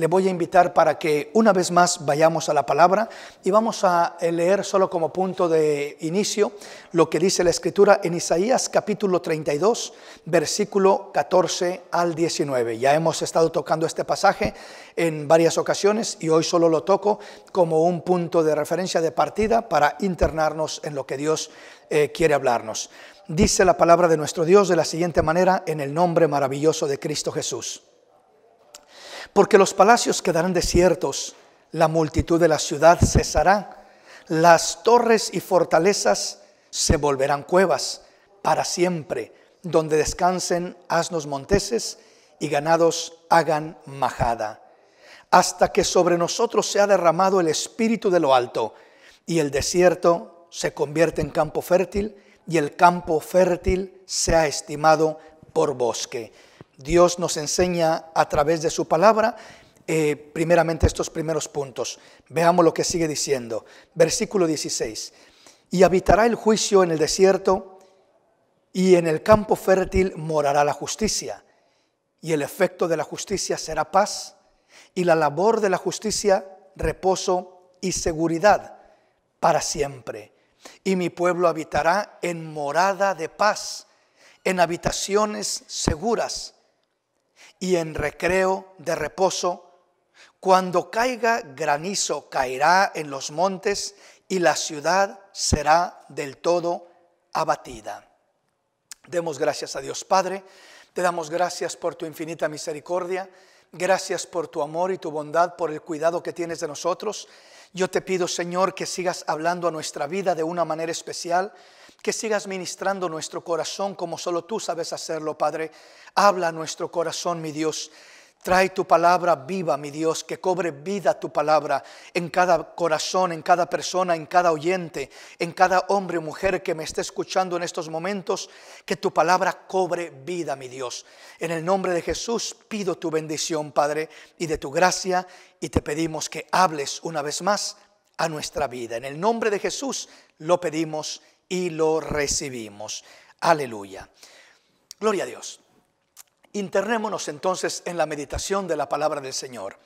le voy a invitar para que una vez más vayamos a la palabra y vamos a eh, leer solo como punto de inicio lo que dice la escritura en Isaías capítulo 32, versículo 14 al 19. Ya hemos estado tocando este pasaje en varias ocasiones y hoy solo lo toco como un punto de referencia de partida para internarnos en lo que Dios eh, quiere hablarnos. Dice la palabra de nuestro Dios de la siguiente manera en el nombre maravilloso de Cristo Jesús porque los palacios quedarán desiertos, la multitud de la ciudad cesará, las torres y fortalezas se volverán cuevas para siempre, donde descansen asnos monteses y ganados hagan majada, hasta que sobre nosotros sea derramado el espíritu de lo alto, y el desierto se convierte en campo fértil, y el campo fértil sea estimado por bosque. Dios nos enseña a través de su palabra. Eh, primeramente estos primeros puntos. Veamos lo que sigue diciendo. Versículo 16. Y habitará el juicio en el desierto y en el campo fértil morará la justicia. Y el efecto de la justicia será paz y la labor de la justicia reposo y seguridad para siempre. Y mi pueblo habitará en morada de paz, en habitaciones seguras y en recreo de reposo. Cuando caiga granizo, caerá en los montes y la ciudad será del todo abatida. Demos gracias a Dios Padre, te damos gracias por tu infinita misericordia, gracias por tu amor y tu bondad, por el cuidado que tienes de nosotros. Yo te pido, Señor, que sigas hablando a nuestra vida de una manera especial que sigas ministrando nuestro corazón como solo tú sabes hacerlo, Padre. Habla nuestro corazón, mi Dios. Trae tu palabra viva, mi Dios, que cobre vida tu palabra en cada corazón, en cada persona, en cada oyente, en cada hombre o mujer que me esté escuchando en estos momentos, que tu palabra cobre vida, mi Dios. En el nombre de Jesús pido tu bendición, Padre, y de tu gracia, y te pedimos que hables una vez más a nuestra vida. En el nombre de Jesús lo pedimos y lo recibimos. Aleluya. Gloria a Dios. Internémonos entonces en la meditación de la palabra del Señor.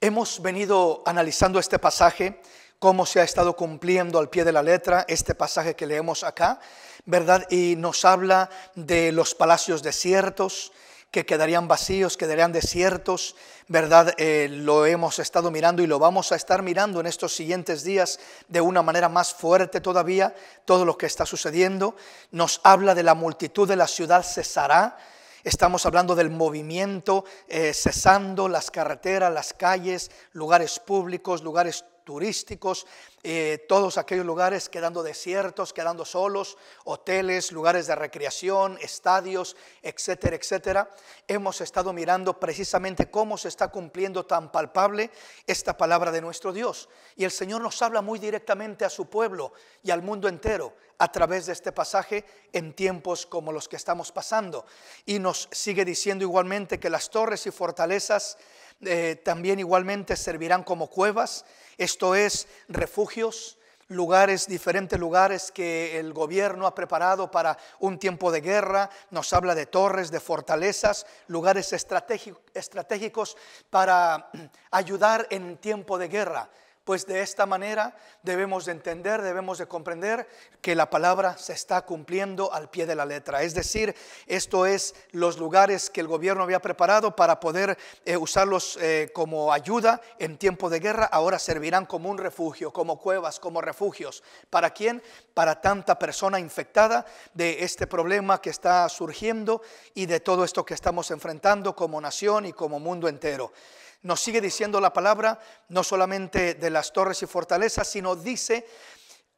Hemos venido analizando este pasaje, cómo se ha estado cumpliendo al pie de la letra este pasaje que leemos acá, ¿verdad? Y nos habla de los palacios desiertos, que quedarían vacíos, quedarían desiertos, ¿verdad? Eh, lo hemos estado mirando y lo vamos a estar mirando en estos siguientes días de una manera más fuerte todavía, todo lo que está sucediendo. Nos habla de la multitud de la ciudad cesará, Estamos hablando del movimiento, eh, cesando las carreteras, las calles, lugares públicos, lugares turísticos, eh, todos aquellos lugares quedando desiertos, quedando solos, hoteles, lugares de recreación, estadios, etcétera, etcétera. Hemos estado mirando precisamente cómo se está cumpliendo tan palpable esta palabra de nuestro Dios. Y el Señor nos habla muy directamente a su pueblo y al mundo entero a través de este pasaje en tiempos como los que estamos pasando. Y nos sigue diciendo igualmente que las torres y fortalezas eh, también igualmente servirán como cuevas, esto es refugios, lugares, diferentes lugares que el gobierno ha preparado para un tiempo de guerra, nos habla de torres, de fortalezas, lugares estratégicos para ayudar en tiempo de guerra. Pues de esta manera debemos de entender, debemos de comprender que la palabra se está cumpliendo al pie de la letra. Es decir, esto es los lugares que el gobierno había preparado para poder eh, usarlos eh, como ayuda en tiempo de guerra, ahora servirán como un refugio, como cuevas, como refugios. ¿Para quién? Para tanta persona infectada de este problema que está surgiendo y de todo esto que estamos enfrentando como nación y como mundo entero nos sigue diciendo la palabra, no solamente de las torres y fortalezas, sino dice,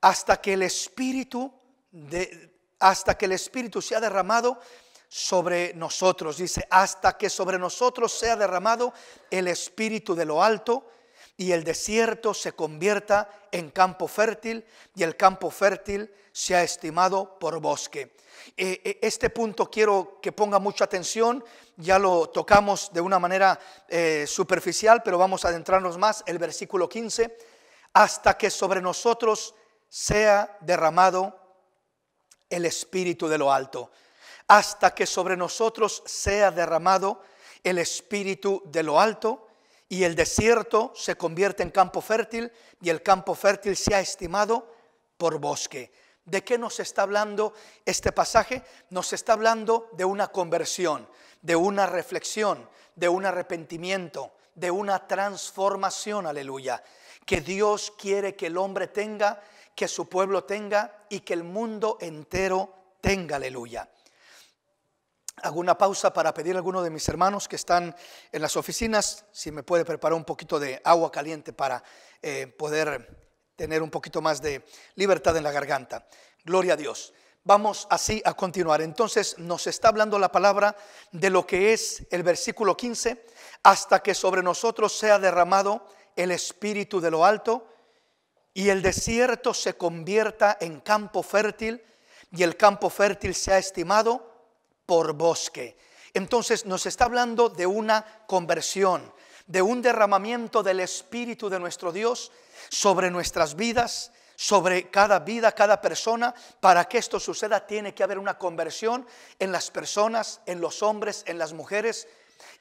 hasta que el Espíritu, de, hasta que el Espíritu sea derramado sobre nosotros. Dice, hasta que sobre nosotros sea derramado el Espíritu de lo alto y el desierto se convierta en campo fértil y el campo fértil sea estimado por bosque. Eh, eh, este punto quiero que ponga mucha atención, ya lo tocamos de una manera eh, superficial, pero vamos a adentrarnos más, el versículo 15, hasta que sobre nosotros sea derramado el Espíritu de lo alto, hasta que sobre nosotros sea derramado el Espíritu de lo alto y el desierto se convierte en campo fértil y el campo fértil se ha estimado por bosque. ¿De qué nos está hablando este pasaje? Nos está hablando de una conversión, de una reflexión, de un arrepentimiento, de una transformación, aleluya, que Dios quiere que el hombre tenga, que su pueblo tenga y que el mundo entero tenga, aleluya hago una pausa para pedir a alguno de mis hermanos que están en las oficinas si me puede preparar un poquito de agua caliente para eh, poder tener un poquito más de libertad en la garganta. Gloria a Dios. Vamos así a continuar. Entonces nos está hablando la palabra de lo que es el versículo 15, hasta que sobre nosotros sea derramado el espíritu de lo alto y el desierto se convierta en campo fértil y el campo fértil sea estimado por bosque. Entonces nos está hablando de una conversión, de un derramamiento del Espíritu de nuestro Dios sobre nuestras vidas, sobre cada vida, cada persona. Para que esto suceda tiene que haber una conversión en las personas, en los hombres, en las mujeres,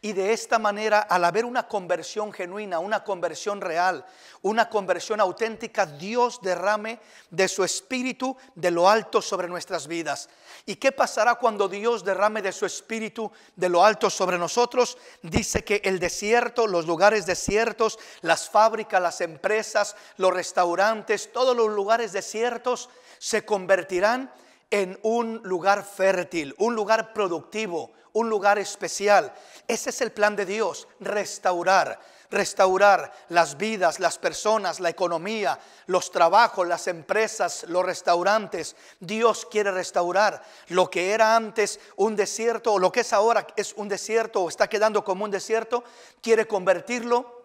y de esta manera, al haber una conversión genuina, una conversión real, una conversión auténtica, Dios derrame de su espíritu de lo alto sobre nuestras vidas. ¿Y qué pasará cuando Dios derrame de su espíritu de lo alto sobre nosotros? Dice que el desierto, los lugares desiertos, las fábricas, las empresas, los restaurantes, todos los lugares desiertos se convertirán en un lugar fértil, un lugar productivo, un lugar especial. Ese es el plan de Dios, restaurar, restaurar las vidas, las personas, la economía, los trabajos, las empresas, los restaurantes. Dios quiere restaurar lo que era antes un desierto o lo que es ahora es un desierto o está quedando como un desierto, quiere convertirlo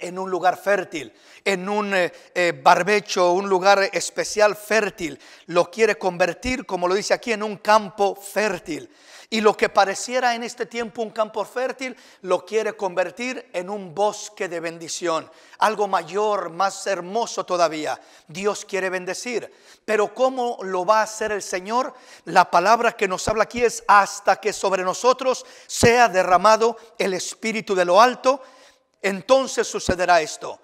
en un lugar fértil, en un eh, eh, barbecho, un lugar especial fértil. Lo quiere convertir, como lo dice aquí, en un campo fértil. Y lo que pareciera en este tiempo un campo fértil, lo quiere convertir en un bosque de bendición, algo mayor, más hermoso todavía. Dios quiere bendecir. Pero ¿cómo lo va a hacer el Señor? La palabra que nos habla aquí es hasta que sobre nosotros sea derramado el Espíritu de lo alto entonces sucederá esto,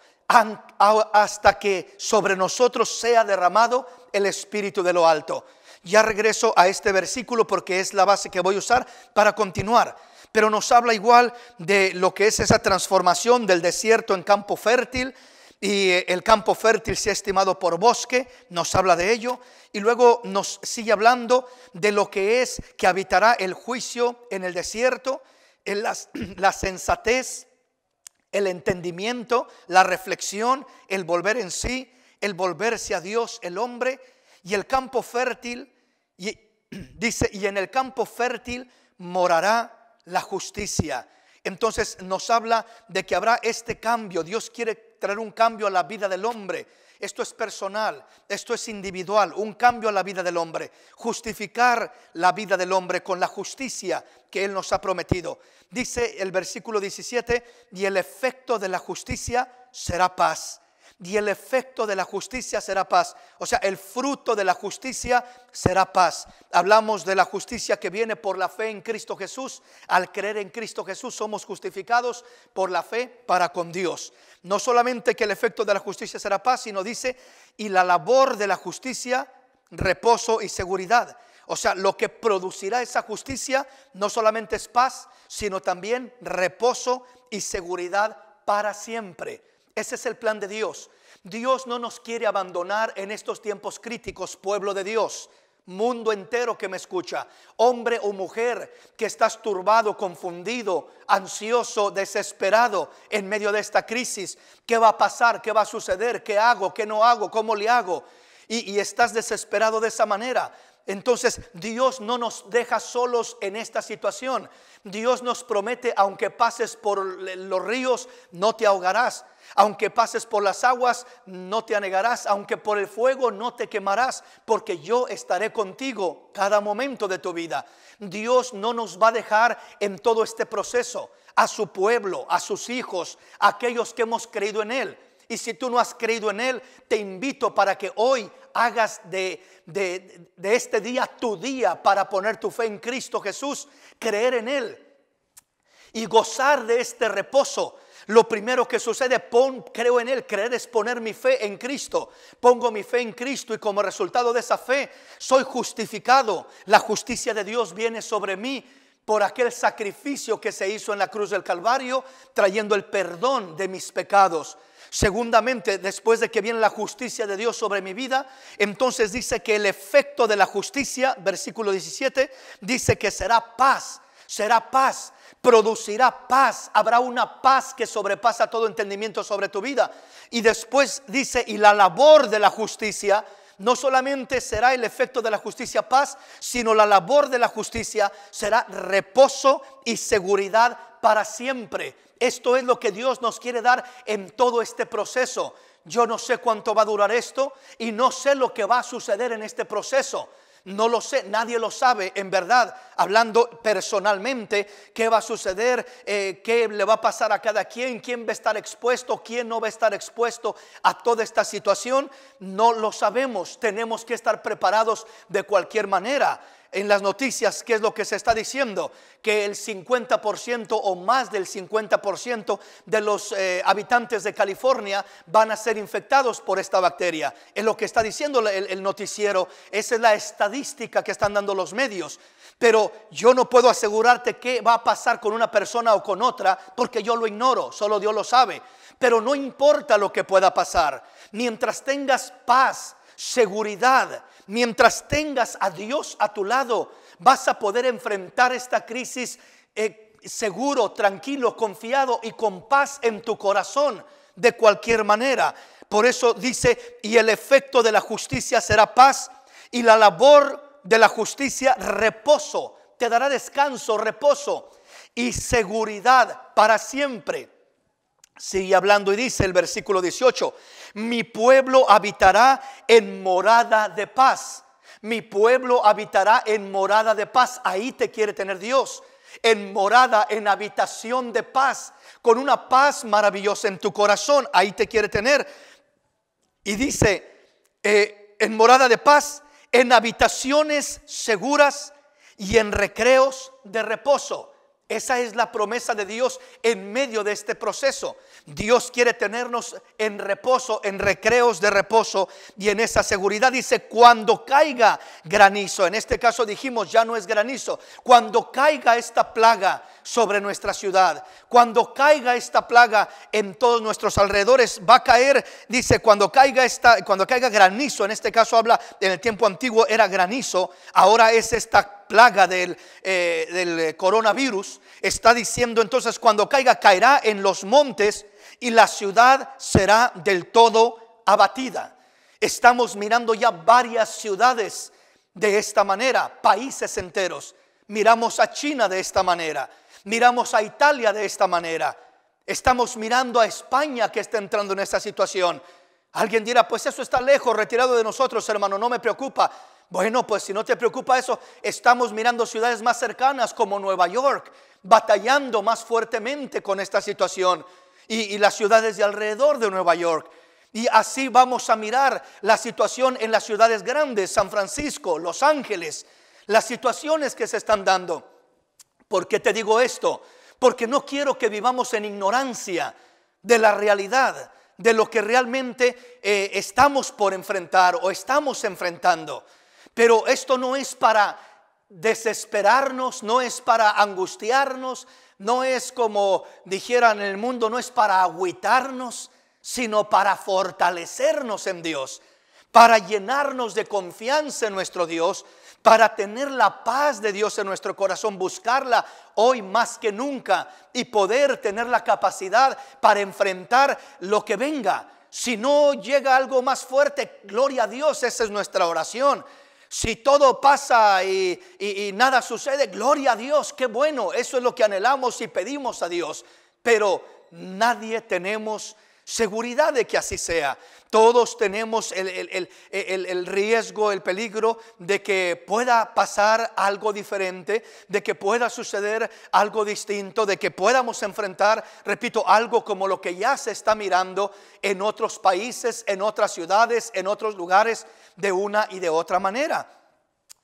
hasta que sobre nosotros sea derramado el Espíritu de lo alto. Ya regreso a este versículo porque es la base que voy a usar para continuar. Pero nos habla igual de lo que es esa transformación del desierto en campo fértil. Y eh, el campo fértil se ha estimado por bosque, nos habla de ello. Y luego nos sigue hablando de lo que es que habitará el juicio en el desierto, en las, la sensatez el entendimiento, la reflexión, el volver en sí, el volverse a Dios, el hombre, y el campo fértil, y, dice, y en el campo fértil morará la justicia. Entonces nos habla de que habrá este cambio, Dios quiere traer un cambio a la vida del hombre esto es personal, esto es individual, un cambio a la vida del hombre, justificar la vida del hombre con la justicia que Él nos ha prometido. Dice el versículo 17, y el efecto de la justicia será paz y el efecto de la justicia será paz. O sea, el fruto de la justicia será paz. Hablamos de la justicia que viene por la fe en Cristo Jesús. Al creer en Cristo Jesús somos justificados por la fe para con Dios. No solamente que el efecto de la justicia será paz, sino dice, y la labor de la justicia, reposo y seguridad. O sea, lo que producirá esa justicia no solamente es paz, sino también reposo y seguridad para siempre. Ese es el plan de Dios. Dios no nos quiere abandonar en estos tiempos críticos, pueblo de Dios mundo entero que me escucha, hombre o mujer que estás turbado, confundido, ansioso, desesperado en medio de esta crisis, ¿qué va a pasar? ¿Qué va a suceder? ¿Qué hago? ¿Qué no hago? ¿Cómo le hago? Y, estás desesperado de esa manera. Entonces Dios no nos deja solos en esta situación. Dios nos promete, aunque pases por los ríos, no te ahogarás aunque pases por las aguas, no te anegarás. Aunque por el fuego, no te quemarás. Porque yo estaré contigo cada momento de tu vida. Dios no nos va a dejar en todo este proceso. A su pueblo, a sus hijos, a aquellos que hemos creído en Él. Y si tú no has creído en Él, te invito para que hoy hagas de, de, de este día tu día para poner tu fe en Cristo Jesús, creer en Él y gozar de este reposo lo primero que sucede, creo en Él, creer es poner mi fe en Cristo. Pongo mi fe en Cristo y como resultado de esa fe soy justificado. La justicia de Dios viene sobre mí por aquel sacrificio que se hizo en la cruz del Calvario, trayendo el perdón de mis pecados. Segundamente, después de que viene la justicia de Dios sobre mi vida, entonces dice que el efecto de la justicia, versículo 17, dice que será paz será paz, producirá paz, habrá una paz que sobrepasa todo entendimiento sobre tu vida. Y después dice, y la labor de la justicia no solamente será el efecto de la justicia paz, sino la labor de la justicia será reposo y seguridad para siempre. Esto es lo que Dios nos quiere dar en todo este proceso. Yo no sé cuánto va a durar esto y no sé lo que va a suceder en este proceso, no lo sé, nadie lo sabe, en verdad, hablando personalmente, qué va a suceder, eh, qué le va a pasar a cada quien, quién va a estar expuesto, quién no va a estar expuesto a toda esta situación, no lo sabemos, tenemos que estar preparados de cualquier manera en las noticias qué es lo que se está diciendo, que el 50% o más del 50% de los eh, habitantes de California van a ser infectados por esta bacteria. Es lo que está diciendo el, el noticiero, esa es la estadística que están dando los medios. Pero yo no puedo asegurarte qué va a pasar con una persona o con otra porque yo lo ignoro, solo Dios lo sabe. Pero no importa lo que pueda pasar, mientras tengas paz, seguridad, mientras tengas a Dios a tu lado, vas a poder enfrentar esta crisis eh, seguro, tranquilo, confiado y con paz en tu corazón de cualquier manera. Por eso dice, y el efecto de la justicia será paz y la labor de la justicia reposo. Te dará descanso, reposo y seguridad para siempre. Sigue hablando y dice el versículo 18, mi pueblo habitará en morada de paz. Mi pueblo habitará en morada de paz. Ahí te quiere tener Dios. En morada, en habitación de paz. Con una paz maravillosa en tu corazón. Ahí te quiere tener. Y dice, eh, en morada de paz, en habitaciones seguras y en recreos de reposo. Esa es la promesa de Dios en medio de este proceso. Dios quiere tenernos en reposo, en recreos de reposo y en esa seguridad. Dice, cuando caiga granizo, en este caso dijimos, ya no es granizo, cuando caiga esta plaga sobre nuestra ciudad, cuando caiga esta plaga en todos nuestros alrededores, va a caer, dice, cuando caiga esta, cuando caiga granizo, en este caso habla, en el tiempo antiguo era granizo, ahora es esta plaga del, eh, eh, coronavirus, está diciendo entonces cuando caiga caerá en los montes y la ciudad será del todo abatida. Estamos mirando ya varias ciudades de esta manera, países enteros. Miramos a China de esta manera, miramos a Italia de esta manera. Estamos mirando a España que está entrando en esta situación. Alguien dirá, pues eso está lejos, retirado de nosotros, hermano, no me preocupa. Bueno, pues si no te preocupa eso, estamos mirando ciudades más cercanas como Nueva York, batallando más fuertemente con esta situación y, las ciudades de alrededor de Nueva York. Y así vamos a mirar la situación en las ciudades grandes, San Francisco, Los Ángeles, las situaciones que se están dando. ¿Por qué te digo esto? Porque no quiero que vivamos en ignorancia de la realidad, de lo que realmente eh, estamos por enfrentar o estamos enfrentando. Pero esto no es para desesperarnos, no es para angustiarnos, no es como dijeran en el mundo, no es para agüitarnos, sino para fortalecernos en Dios, para llenarnos de confianza en nuestro Dios, para tener la paz de Dios en nuestro corazón, buscarla hoy más que nunca y poder tener la capacidad para enfrentar lo que venga. Si no llega algo más fuerte, gloria a Dios, esa es nuestra oración. Si todo pasa y, nada sucede, gloria a Dios, qué bueno, eso es lo que anhelamos y pedimos a Dios. Pero nadie tenemos seguridad de que así sea. Todos tenemos el, el riesgo, el peligro de que pueda pasar algo diferente, de que pueda suceder algo distinto, de que podamos enfrentar, repito, algo como lo que ya se está mirando en otros países, en otras ciudades, en otros lugares de una y de otra manera.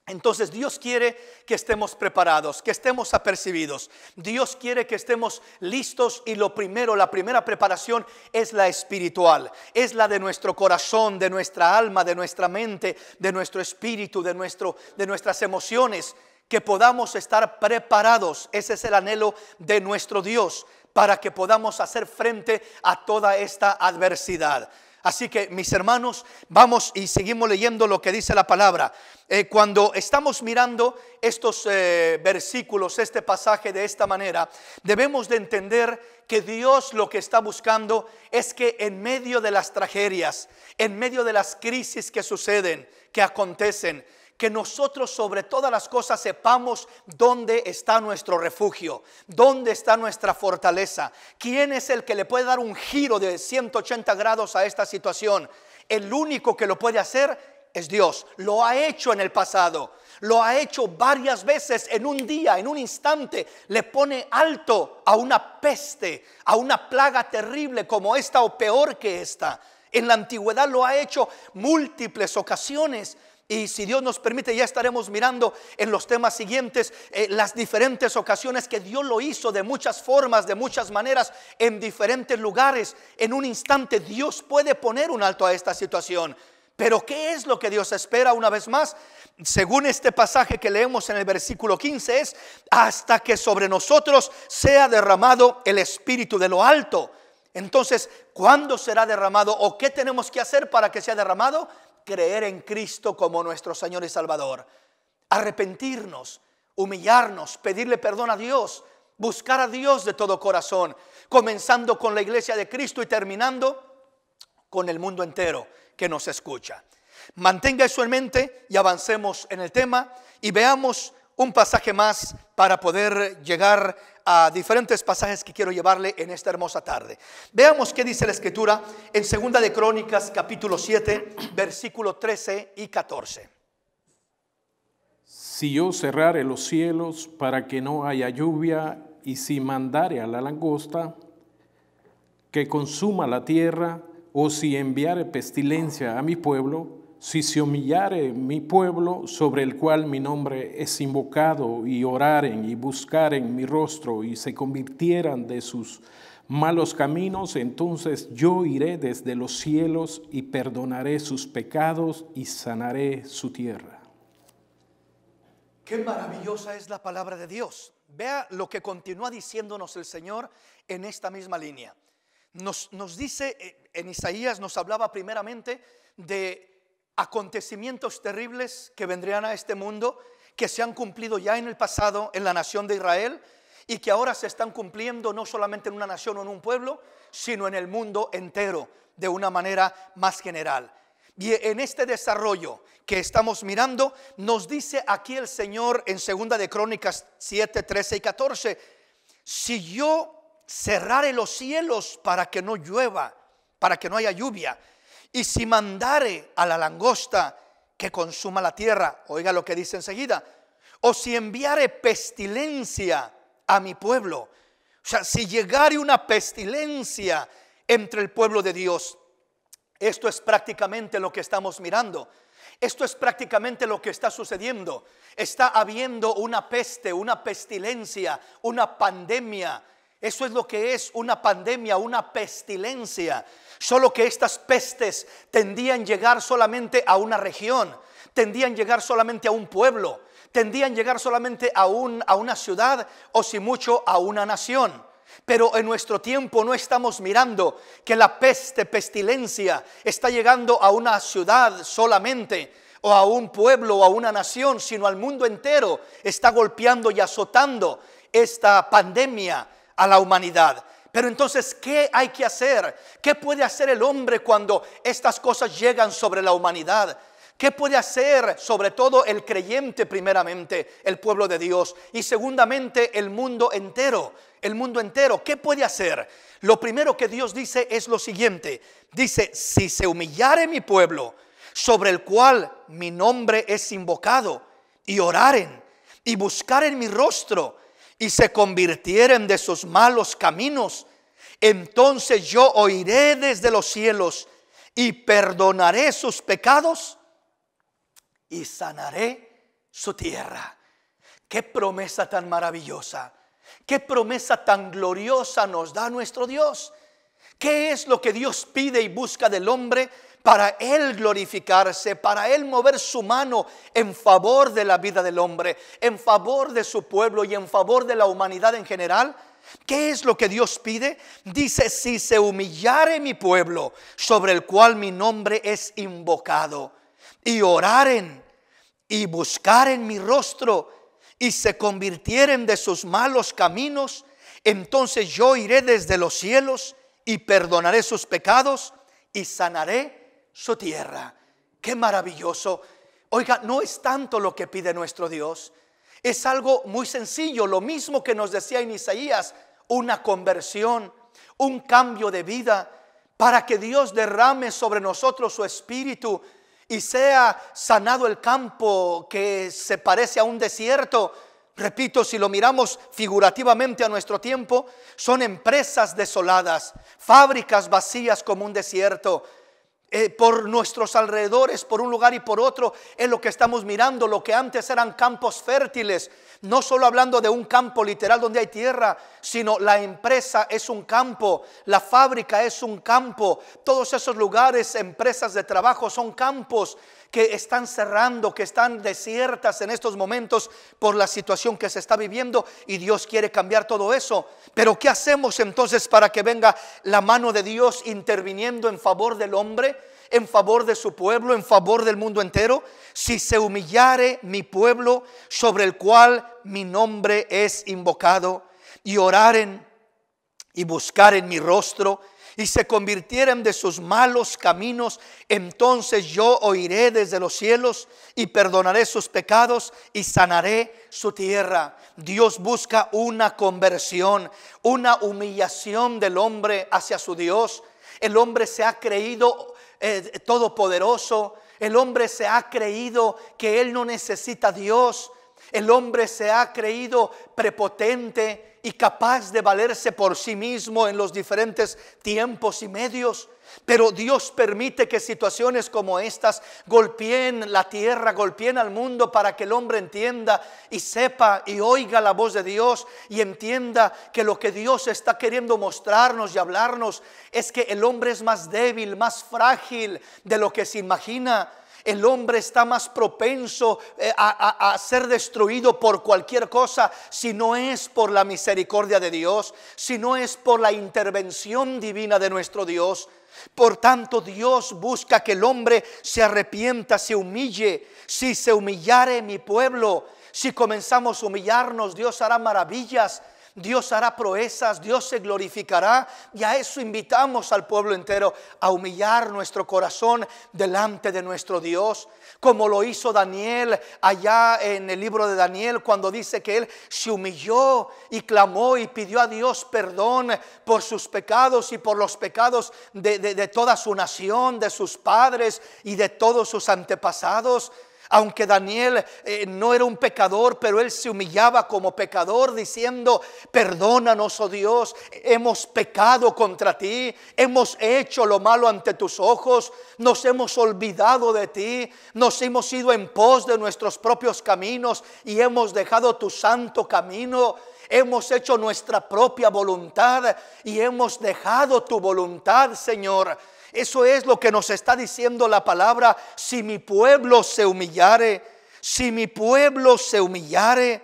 Entonces Dios quiere que estemos preparados, que estemos apercibidos. Dios quiere que estemos listos y lo primero, la primera preparación es la espiritual, es la de nuestro corazón, de nuestra alma, de nuestra mente, de nuestro espíritu, de, nuestro, de nuestras emociones, que podamos estar preparados. Ese es el anhelo de nuestro Dios para que podamos hacer frente a toda esta adversidad. Así que mis hermanos, vamos y seguimos leyendo lo que dice la palabra. Eh, cuando estamos mirando estos eh, versículos, este pasaje de esta manera, debemos de entender que Dios lo que está buscando es que en medio de las tragedias, en medio de las crisis que suceden, que acontecen, que nosotros sobre todas las cosas sepamos dónde está nuestro refugio, dónde está nuestra fortaleza, quién es el que le puede dar un giro de 180 grados a esta situación. El único que lo puede hacer es Dios. Lo ha hecho en el pasado, lo ha hecho varias veces en un día, en un instante. Le pone alto a una peste, a una plaga terrible como esta o peor que esta. En la antigüedad lo ha hecho múltiples ocasiones. Y si Dios nos permite, ya estaremos mirando en los temas siguientes eh, las diferentes ocasiones que Dios lo hizo de muchas formas, de muchas maneras, en diferentes lugares. En un instante Dios puede poner un alto a esta situación. Pero ¿qué es lo que Dios espera una vez más? Según este pasaje que leemos en el versículo 15 es, hasta que sobre nosotros sea derramado el Espíritu de lo alto. Entonces, ¿cuándo será derramado o qué tenemos que hacer para que sea derramado? creer en Cristo como nuestro Señor y Salvador, arrepentirnos, humillarnos, pedirle perdón a Dios, buscar a Dios de todo corazón, comenzando con la iglesia de Cristo y terminando con el mundo entero que nos escucha. Mantenga eso en mente y avancemos en el tema y veamos un pasaje más para poder llegar a diferentes pasajes que quiero llevarle en esta hermosa tarde. Veamos qué dice la escritura en Segunda de Crónicas capítulo 7, versículo 13 y 14. Si yo cerrare los cielos para que no haya lluvia y si mandare a la langosta que consuma la tierra o si enviare pestilencia a mi pueblo, si se humillare mi pueblo sobre el cual mi nombre es invocado, y oraren y buscaren mi rostro, y se convirtieran de sus malos caminos, entonces yo iré desde los cielos y perdonaré sus pecados y sanaré su tierra. Qué maravillosa es la palabra de Dios. Vea lo que continúa diciéndonos el Señor en esta misma línea. Nos, nos dice, eh, en Isaías nos hablaba primeramente de acontecimientos terribles que vendrían a este mundo, que se han cumplido ya en el pasado en la nación de Israel y que ahora se están cumpliendo no solamente en una nación o en un pueblo, sino en el mundo entero de una manera más general. Y en este desarrollo que estamos mirando, nos dice aquí el Señor en Segunda de Crónicas 7, 13 y 14, si yo cerrare los cielos para que no llueva, para que no haya lluvia, y si mandare a la langosta que consuma la tierra, oiga lo que dice enseguida, o si enviare pestilencia a mi pueblo, o sea, si llegare una pestilencia entre el pueblo de Dios, esto es prácticamente lo que estamos mirando. Esto es prácticamente lo que está sucediendo. Está habiendo una peste, una pestilencia, una pandemia eso es lo que es una pandemia, una pestilencia. Solo que estas pestes tendían llegar solamente a una región, tendían llegar solamente a un pueblo, tendían llegar solamente a, un, a una ciudad o si mucho a una nación. Pero en nuestro tiempo no estamos mirando que la peste, pestilencia, está llegando a una ciudad solamente, o a un pueblo o a una nación, sino al mundo entero. Está golpeando y azotando esta pandemia a la humanidad. Pero entonces, ¿qué hay que hacer? ¿Qué puede hacer el hombre cuando estas cosas llegan sobre la humanidad? ¿Qué puede hacer sobre todo el creyente primeramente, el pueblo de Dios? Y segundamente el mundo entero, el mundo entero, ¿qué puede hacer? Lo primero que Dios dice es lo siguiente. Dice, si se humillare mi pueblo, sobre el cual mi nombre es invocado, y oraren, y buscaren mi rostro, y se convirtieren de sus malos caminos, entonces yo oiré desde los cielos y perdonaré sus pecados y sanaré su tierra. Qué promesa tan maravillosa, qué promesa tan gloriosa nos da nuestro Dios. ¿Qué es lo que Dios pide y busca del hombre? para Él glorificarse, para Él mover su mano en favor de la vida del hombre, en favor de su pueblo y en favor de la humanidad en general. ¿Qué es lo que Dios pide? Dice, si se humillare mi pueblo, sobre el cual mi nombre es invocado, y oraren y buscaren mi rostro, y se convirtieren de sus malos caminos, entonces yo iré desde los cielos y perdonaré sus pecados y sanaré su tierra. Qué maravilloso. Oiga, no es tanto lo que pide nuestro Dios. Es algo muy sencillo, lo mismo que nos decía en Isaías, una conversión, un cambio de vida, para que Dios derrame sobre nosotros su espíritu y sea sanado el campo que se parece a un desierto. Repito, si lo miramos figurativamente a nuestro tiempo, son empresas desoladas, fábricas vacías como un desierto eh, por nuestros alrededores, por un lugar y por otro, es lo que estamos mirando, lo que antes eran campos fértiles, no solo hablando de un campo literal donde hay tierra, sino la empresa es un campo, la fábrica es un campo, todos esos lugares, empresas de trabajo son campos que están cerrando, que están desiertas en estos momentos por la situación que se está viviendo y Dios quiere cambiar todo eso. Pero ¿qué hacemos entonces para que venga la mano de Dios interviniendo en favor del hombre, en favor de su pueblo, en favor del mundo entero? Si se humillare mi pueblo sobre el cual mi nombre es invocado y oraren y buscaren mi rostro, y se convirtieren de sus malos caminos, entonces yo oiré desde los cielos y perdonaré sus pecados y sanaré su tierra. Dios busca una conversión, una humillación del hombre hacia su Dios. El hombre se ha creído eh, todopoderoso, el hombre se ha creído que él no necesita a Dios, el hombre se ha creído prepotente y capaz de valerse por sí mismo en los diferentes tiempos y medios. Pero Dios permite que situaciones como estas golpeen la tierra, golpeen al mundo para que el hombre entienda y sepa y oiga la voz de Dios y entienda que lo que Dios está queriendo mostrarnos y hablarnos es que el hombre es más débil, más frágil de lo que se imagina el hombre está más propenso eh, a, ser destruido por cualquier cosa si no es por la misericordia de Dios, si no es por la intervención divina de nuestro Dios. Por tanto, Dios busca que el hombre se arrepienta, se humille. Si se humillare mi pueblo, si comenzamos a humillarnos, Dios hará maravillas Dios hará proezas, Dios se glorificará y a eso invitamos al pueblo entero a humillar nuestro corazón delante de nuestro Dios, como lo hizo Daniel allá en el libro de Daniel cuando dice que él se humilló y clamó y pidió a Dios perdón por sus pecados y por los pecados de, toda su nación, de sus padres y de todos sus antepasados. Aunque Daniel eh, no era un pecador, pero él se humillaba como pecador diciendo, perdónanos, oh Dios, hemos pecado contra ti, hemos hecho lo malo ante tus ojos, nos hemos olvidado de ti, nos hemos ido en pos de nuestros propios caminos y hemos dejado tu santo camino. Hemos hecho nuestra propia voluntad y hemos dejado tu voluntad, Señor. Eso es lo que nos está diciendo la palabra. Si mi pueblo se humillare, si mi pueblo se humillare,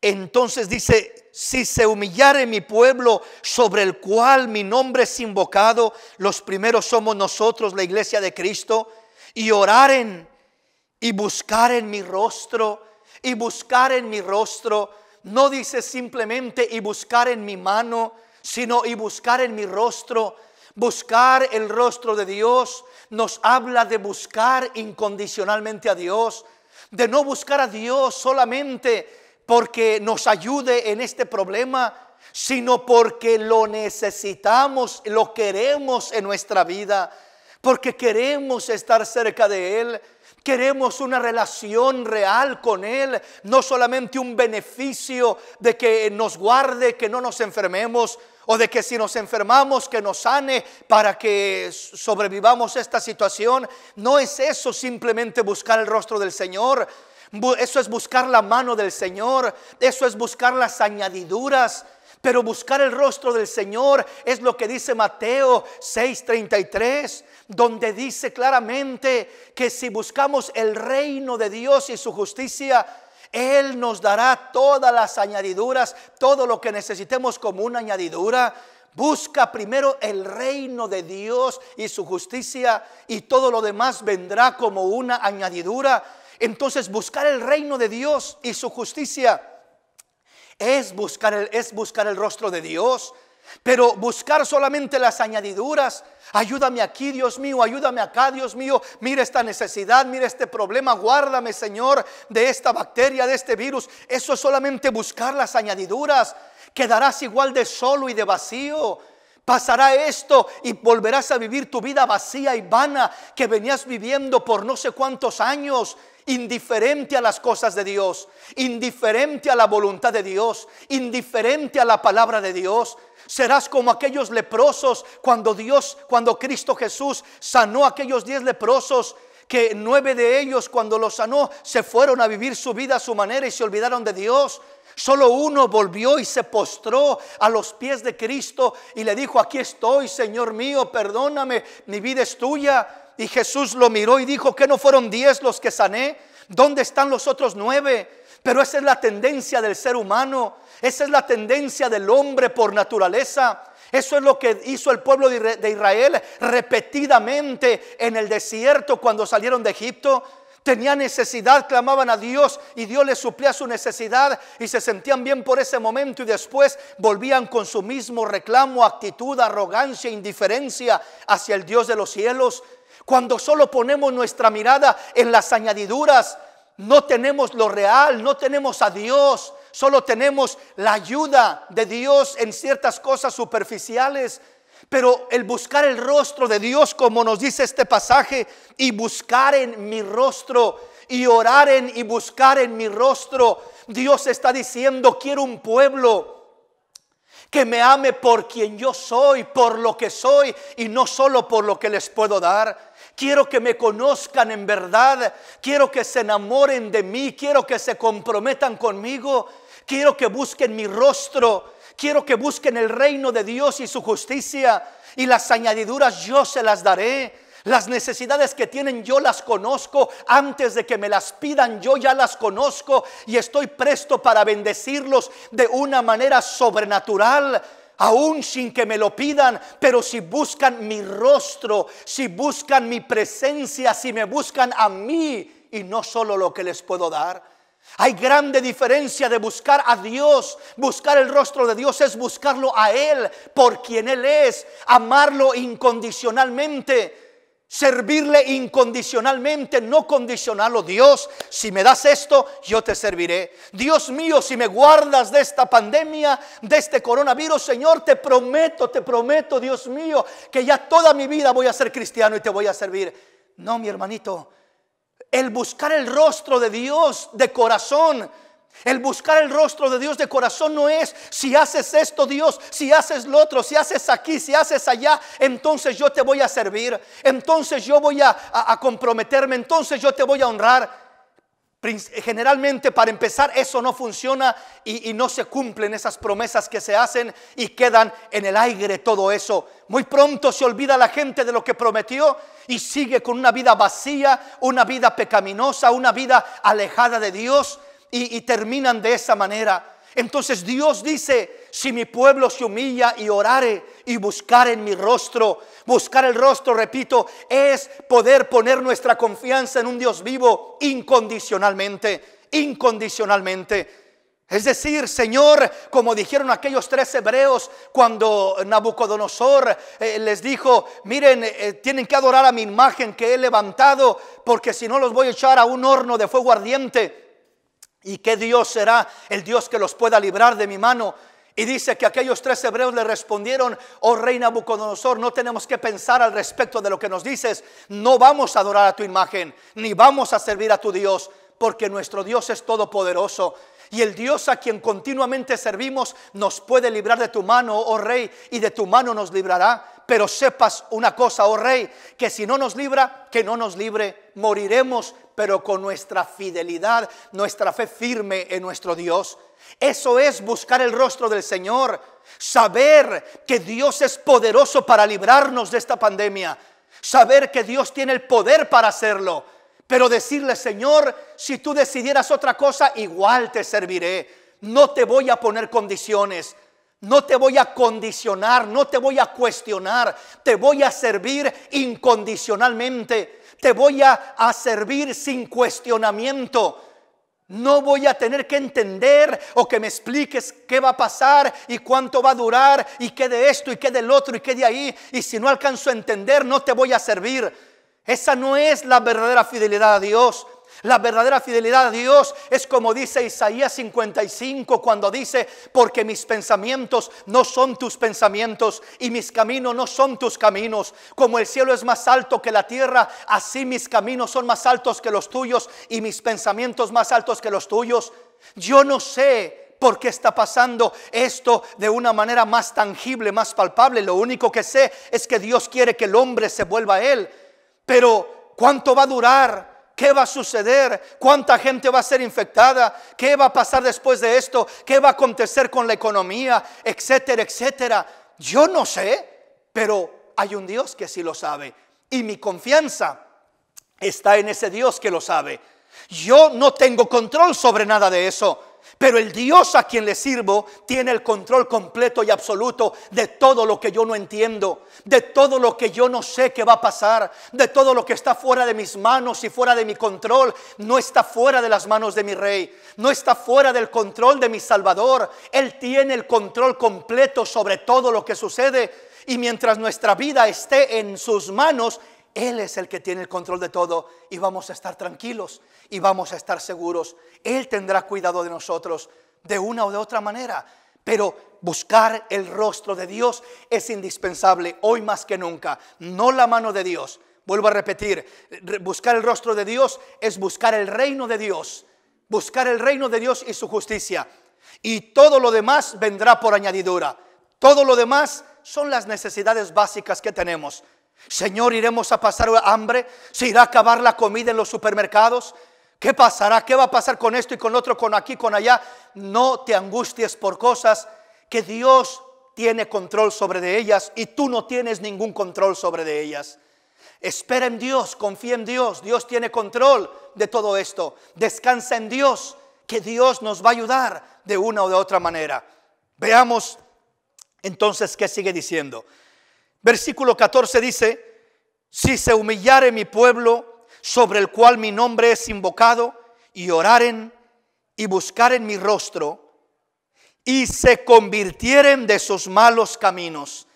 entonces dice, si se humillare mi pueblo sobre el cual mi nombre es invocado, los primeros somos nosotros, la iglesia de Cristo, y oraren y buscar en mi rostro, y buscar en mi rostro. No dice simplemente y buscar en mi mano, sino y buscar en mi rostro Buscar el rostro de Dios nos habla de buscar incondicionalmente a Dios, de no buscar a Dios solamente porque nos ayude en este problema, sino porque lo necesitamos, lo queremos en nuestra vida, porque queremos estar cerca de Él. Queremos una relación real con Él, no solamente un beneficio de que nos guarde, que no nos enfermemos, o de que si nos enfermamos que nos sane para que sobrevivamos esta situación. No es eso simplemente buscar el rostro del Señor. Eso es buscar la mano del Señor. Eso es buscar las añadiduras. Pero buscar el rostro del Señor es lo que dice Mateo 6:33, donde dice claramente que si buscamos el reino de Dios y su justicia, él nos dará todas las añadiduras, todo lo que necesitemos como una añadidura. Busca primero el reino de Dios y su justicia y todo lo demás vendrá como una añadidura. Entonces buscar el reino de Dios y su justicia es buscar el, es buscar el rostro de Dios pero buscar solamente las añadiduras, ayúdame aquí, Dios mío, ayúdame acá, Dios mío, mira esta necesidad, mira este problema, guárdame, Señor, de esta bacteria, de este virus. Eso es solamente buscar las añadiduras. Quedarás igual de solo y de vacío pasará esto y volverás a vivir tu vida vacía y vana que venías viviendo por no sé cuántos años, indiferente a las cosas de Dios, indiferente a la voluntad de Dios, indiferente a la palabra de Dios. Serás como aquellos leprosos cuando Dios, cuando Cristo Jesús sanó a aquellos diez leprosos que nueve de ellos cuando los sanó se fueron a vivir su vida a su manera y se olvidaron de Dios. Solo uno volvió y se postró a los pies de Cristo y le dijo, aquí estoy, Señor mío, perdóname, mi vida es tuya. Y Jesús lo miró y dijo, que no fueron diez los que sané, ¿dónde están los otros nueve? Pero esa es la tendencia del ser humano, esa es la tendencia del hombre por naturaleza. Eso es lo que hizo el pueblo de Israel repetidamente en el desierto cuando salieron de Egipto tenían necesidad, clamaban a Dios y Dios les suplía su necesidad y se sentían bien por ese momento y después volvían con su mismo reclamo, actitud, arrogancia, indiferencia hacia el Dios de los cielos. Cuando solo ponemos nuestra mirada en las añadiduras, no tenemos lo real, no tenemos a Dios, solo tenemos la ayuda de Dios en ciertas cosas superficiales. Pero el buscar el rostro de Dios, como nos dice este pasaje, y buscar en mi rostro, y orar en y buscar en mi rostro, Dios está diciendo, quiero un pueblo que me ame por quien yo soy, por lo que soy, y no solo por lo que les puedo dar. Quiero que me conozcan en verdad. Quiero que se enamoren de mí. Quiero que se comprometan conmigo. Quiero que busquen mi rostro. Quiero que busquen el reino de Dios y su justicia y las añadiduras yo se las daré. Las necesidades que tienen yo las conozco, antes de que me las pidan yo ya las conozco y estoy presto para bendecirlos de una manera sobrenatural, aún sin que me lo pidan, pero si buscan mi rostro, si buscan mi presencia, si me buscan a mí y no solo lo que les puedo dar. Hay grande diferencia de buscar a Dios. Buscar el rostro de Dios es buscarlo a Él por quien Él es, amarlo incondicionalmente servirle incondicionalmente, no condicionarlo. Dios, si me das esto, yo te serviré. Dios mío, si me guardas de esta pandemia, de este coronavirus, Señor, te prometo, te prometo, Dios mío, que ya toda mi vida voy a ser cristiano y te voy a servir. No, mi hermanito, el buscar el rostro de Dios de corazón. El buscar el rostro de Dios de corazón no es si haces esto Dios, si haces lo otro, si haces aquí, si haces allá, entonces yo te voy a servir, entonces yo voy a, comprometerme, entonces yo te voy a honrar. Eh, generalmente para empezar eso no funciona y, no se cumplen esas promesas que se hacen y quedan en el aire todo eso. Muy pronto se olvida la gente de lo que prometió y sigue con una vida vacía, una vida pecaminosa, una vida alejada de Dios y terminan de esa manera. Entonces Dios dice, si mi pueblo se humilla y orare y buscar en mi rostro. Buscar el rostro, repito, es poder poner nuestra confianza en un Dios vivo incondicionalmente, incondicionalmente. Es decir, Señor, como dijeron aquellos tres hebreos cuando Nabucodonosor eh, les dijo, miren, eh, tienen que adorar a mi imagen que he levantado, porque si no los voy a echar a un horno de fuego ardiente. ¿Y qué Dios será el Dios que los pueda librar de mi mano? Y dice que aquellos tres hebreos le respondieron, oh rey Nabucodonosor, no tenemos que pensar al respecto de lo que nos dices, no vamos a adorar a tu imagen, ni vamos a servir a tu Dios, porque nuestro Dios es todopoderoso. Y el Dios a quien continuamente servimos nos puede librar de tu mano, oh rey, y de tu mano nos librará. Pero sepas una cosa, oh rey, que si no nos libra, que no nos libre, moriremos, pero con nuestra fidelidad, nuestra fe firme en nuestro Dios. Eso es buscar el rostro del Señor. Saber que Dios es poderoso para librarnos de esta pandemia. Saber que Dios tiene el poder para hacerlo. Pero decirle, Señor, si tú decidieras otra cosa, igual te serviré. No te voy a poner condiciones. No te voy a condicionar, no te voy a cuestionar, te voy a servir incondicionalmente, te voy a, servir sin cuestionamiento. No voy a tener que entender o que me expliques qué va a pasar y cuánto va a durar y qué de esto y qué del otro y qué de ahí. Y si no alcanzo a entender, no te voy a servir. Esa no es la verdadera fidelidad a Dios. La verdadera fidelidad a Dios es como dice Isaías 55 cuando dice, porque mis pensamientos no son tus pensamientos y mis caminos no son tus caminos. Como el cielo es más alto que la tierra, así mis caminos son más altos que los tuyos y mis pensamientos más altos que los tuyos. Yo no sé por qué está pasando esto de una manera más tangible, más palpable. Lo único que sé es que Dios quiere que el hombre se vuelva a Él. Pero ¿cuánto va a durar? ¿Qué va a suceder? ¿Cuánta gente va a ser infectada? ¿Qué va a pasar después de esto? ¿Qué va a acontecer con la economía? Etcétera, etcétera. Yo no sé, pero hay un Dios que sí lo sabe. Y mi confianza está en ese Dios que lo sabe. Yo no tengo control sobre nada de eso. Pero el Dios a quien le sirvo tiene el control completo y absoluto de todo lo que yo no entiendo, de todo lo que yo no sé que va a pasar, de todo lo que está fuera de mis manos y fuera de mi control. No está fuera de las manos de mi rey, no está fuera del control de mi Salvador. Él tiene el control completo sobre todo lo que sucede. Y mientras nuestra vida esté en sus manos, Él es el que tiene el control de todo y vamos a estar tranquilos y vamos a estar seguros. Él tendrá cuidado de nosotros de una o de otra manera. Pero buscar el rostro de Dios es indispensable hoy más que nunca, no la mano de Dios. Vuelvo a repetir, buscar el rostro de Dios es buscar el reino de Dios, buscar el reino de Dios y su justicia. Y todo lo demás vendrá por añadidura. Todo lo demás son las necesidades básicas que tenemos. Señor, iremos a pasar hambre, se irá a acabar la comida en los supermercados, ¿Qué pasará? ¿Qué va a pasar con esto y con otro, con aquí, con allá? No te angusties por cosas que Dios tiene control sobre de ellas y tú no tienes ningún control sobre de ellas. Espera en Dios, confía en Dios. Dios tiene control de todo esto. Descansa en Dios, que Dios nos va a ayudar de una o de otra manera. Veamos entonces qué sigue diciendo. Versículo 14 dice, si se humillare mi pueblo, sobre el cual mi nombre es invocado, y oraren y buscar en mi rostro, y se convirtieren de sus malos caminos.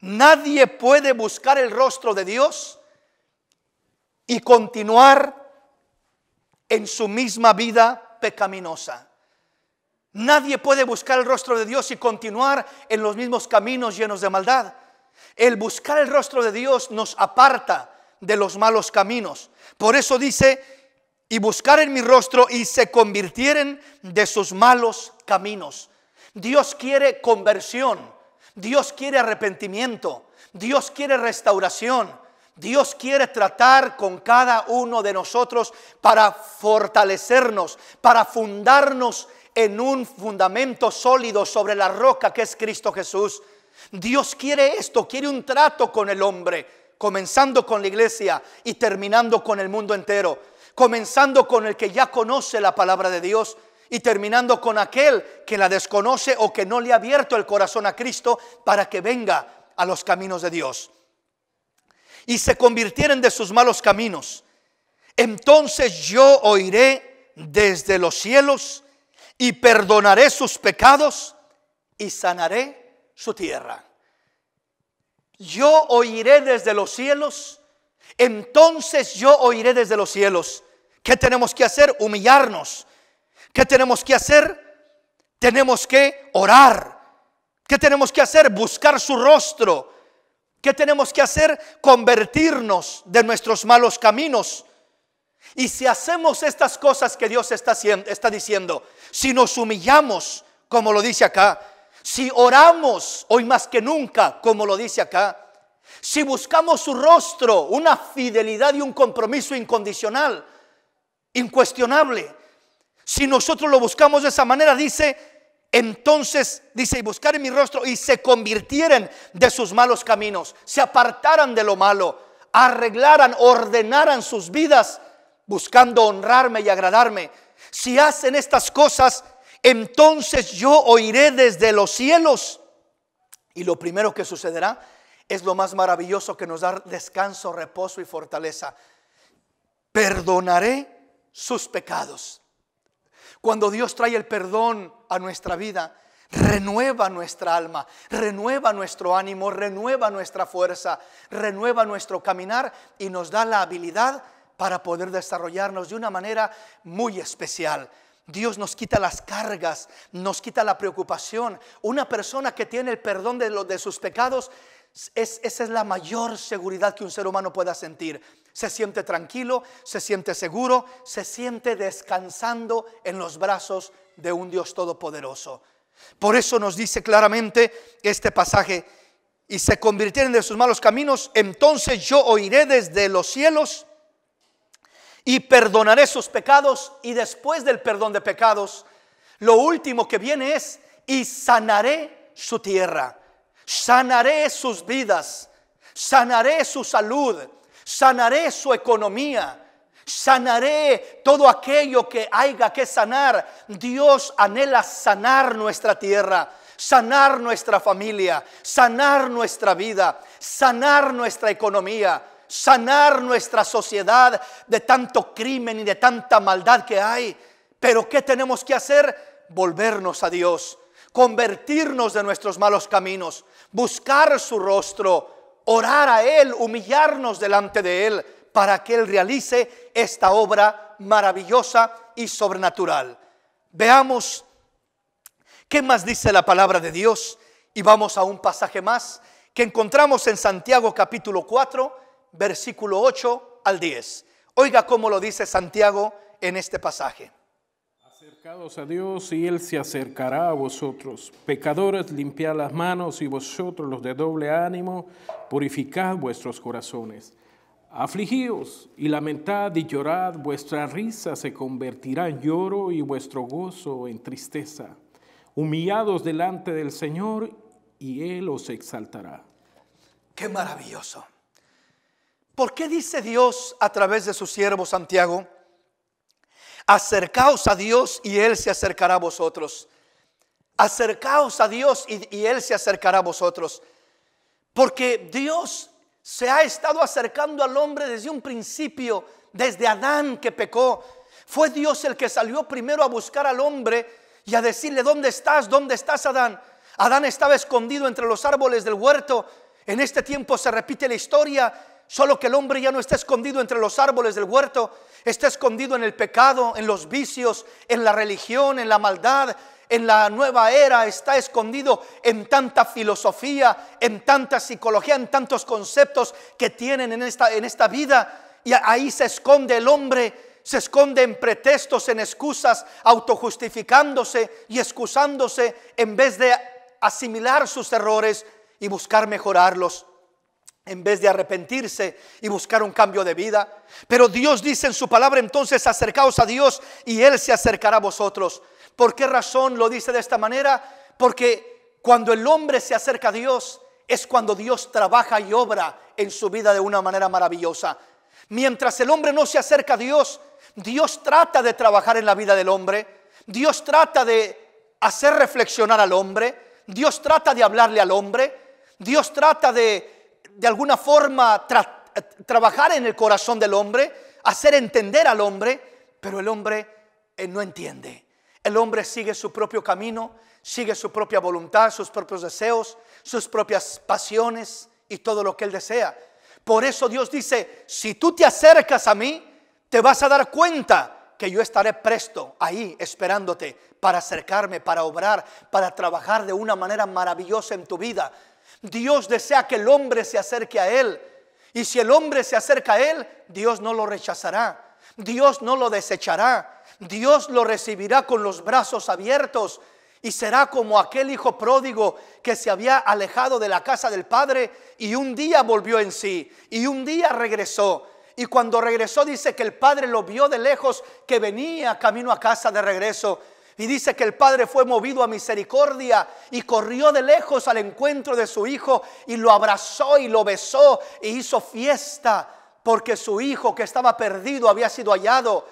Nadie puede buscar el rostro de Dios y continuar en su misma vida pecaminosa. Nadie puede buscar el rostro de Dios y continuar en los mismos caminos llenos de maldad. El buscar el rostro de Dios nos aparta de los malos caminos. Por eso dice, y buscar en mi rostro y se convirtieren de sus malos caminos. Dios quiere conversión, Dios quiere arrepentimiento, Dios quiere restauración, Dios quiere tratar con cada uno de nosotros para fortalecernos, para fundarnos en un fundamento sólido sobre la roca que es Cristo Jesús. Dios quiere esto, quiere un trato con el hombre comenzando con la iglesia y terminando con el mundo entero, comenzando con el que ya conoce la palabra de Dios y terminando con aquel que la desconoce o que no le ha abierto el corazón a Cristo para que venga a los caminos de Dios. Y se convirtieren de sus malos caminos. Entonces yo oiré desde los cielos y perdonaré sus pecados y sanaré su tierra yo oiré desde los cielos, entonces yo oiré desde los cielos. ¿Qué tenemos que hacer? Humillarnos. ¿Qué tenemos que hacer? Tenemos que orar. ¿Qué tenemos que hacer? Buscar su rostro. ¿Qué tenemos que hacer? Convertirnos de nuestros malos caminos. Y si hacemos estas cosas que Dios está, está diciendo, si nos humillamos, como lo dice acá, si oramos hoy más que nunca, como lo dice acá, si buscamos su rostro, una fidelidad y un compromiso incondicional, incuestionable, si nosotros lo buscamos de esa manera, dice, entonces, dice, y buscar en mi rostro y se convirtieran de sus malos caminos, se apartaran de lo malo, arreglaran, ordenaran sus vidas, buscando honrarme y agradarme. Si hacen estas cosas, entonces yo oiré desde los cielos. Y lo primero que sucederá es lo más maravilloso que nos da descanso, reposo y fortaleza. Perdonaré sus pecados. Cuando Dios trae el perdón a nuestra vida, renueva nuestra alma, renueva nuestro ánimo, renueva nuestra fuerza, renueva nuestro caminar y nos da la habilidad para poder desarrollarnos de una manera muy especial. Dios nos quita las cargas, nos quita la preocupación. Una persona que tiene el perdón de, de sus pecados, esa es la mayor seguridad que un ser humano pueda sentir. Se siente tranquilo, se siente seguro, se siente descansando en los brazos de un Dios todopoderoso. Por eso nos dice claramente este pasaje, y se convirtieron de sus malos caminos, entonces yo oiré desde los cielos y perdonaré sus pecados y después del perdón de pecados, lo último que viene es y sanaré su tierra, sanaré sus vidas, sanaré su salud, sanaré su economía, sanaré todo aquello que haya que sanar. Dios anhela sanar nuestra tierra, sanar nuestra familia, sanar nuestra vida, sanar nuestra economía sanar nuestra sociedad de tanto crimen y de tanta maldad que hay. Pero ¿qué tenemos que hacer? Volvernos a Dios, convertirnos de nuestros malos caminos, buscar su rostro, orar a Él, humillarnos delante de Él para que Él realice esta obra maravillosa y sobrenatural. Veamos qué más dice la palabra de Dios y vamos a un pasaje más que encontramos en Santiago capítulo 4 versículo 8 al 10. Oiga cómo lo dice Santiago en este pasaje. Acercados a Dios y Él se acercará a vosotros. Pecadores, limpiad las manos y vosotros los de doble ánimo, purificad vuestros corazones. Afligidos y lamentad y llorad, vuestra risa se convertirá en lloro y vuestro gozo en tristeza. Humillados delante del Señor y Él os exaltará. Qué maravilloso. ¿Por qué dice Dios a través de su siervo Santiago? Acercaos a Dios y Él se acercará a vosotros. Acercaos a Dios y, Él se acercará a vosotros. Porque Dios se ha estado acercando al hombre desde un principio, desde Adán que pecó. Fue Dios el que salió primero a buscar al hombre y a decirle, ¿dónde estás? ¿Dónde estás, Adán? Adán estaba escondido entre los árboles del huerto. En este tiempo se repite la historia Solo que el hombre ya no está escondido entre los árboles del huerto, está escondido en el pecado, en los vicios, en la religión, en la maldad, en la nueva era, está escondido en tanta filosofía, en tanta psicología, en tantos conceptos que tienen en esta, en esta vida. Y ahí se esconde el hombre, se esconde en pretextos, en excusas, autojustificándose y excusándose en vez de asimilar sus errores y buscar mejorarlos en vez de arrepentirse y buscar un cambio de vida. Pero Dios dice en su palabra entonces, acercaos a Dios y Él se acercará a vosotros. ¿Por qué razón lo dice de esta manera? Porque cuando el hombre se acerca a Dios es cuando Dios trabaja y obra en su vida de una manera maravillosa. Mientras el hombre no se acerca a Dios, Dios trata de trabajar en la vida del hombre. Dios trata de hacer reflexionar al hombre. Dios trata de hablarle al hombre. Dios trata de de alguna forma eh, trabajar en el corazón del hombre, hacer entender al hombre, pero el hombre eh, no entiende. El hombre sigue su propio camino, sigue su propia voluntad, sus propios deseos, sus propias pasiones y todo lo que él desea. Por eso Dios dice, si tú te acercas a mí, te vas a dar cuenta que yo estaré presto ahí esperándote para acercarme, para obrar, para trabajar de una manera maravillosa en tu vida, Dios desea que el hombre se acerque a Él. Y si el hombre se acerca a Él, Dios no lo rechazará. Dios no lo desechará. Dios lo recibirá con los brazos abiertos. Y será como aquel hijo pródigo que se había alejado de la casa del padre y un día volvió en sí y un día regresó. Y cuando regresó dice que el padre lo vio de lejos que venía camino a casa de regreso y dice que el padre fue movido a misericordia y corrió de lejos al encuentro de su hijo y lo abrazó y lo besó e hizo fiesta porque su hijo que estaba perdido había sido hallado.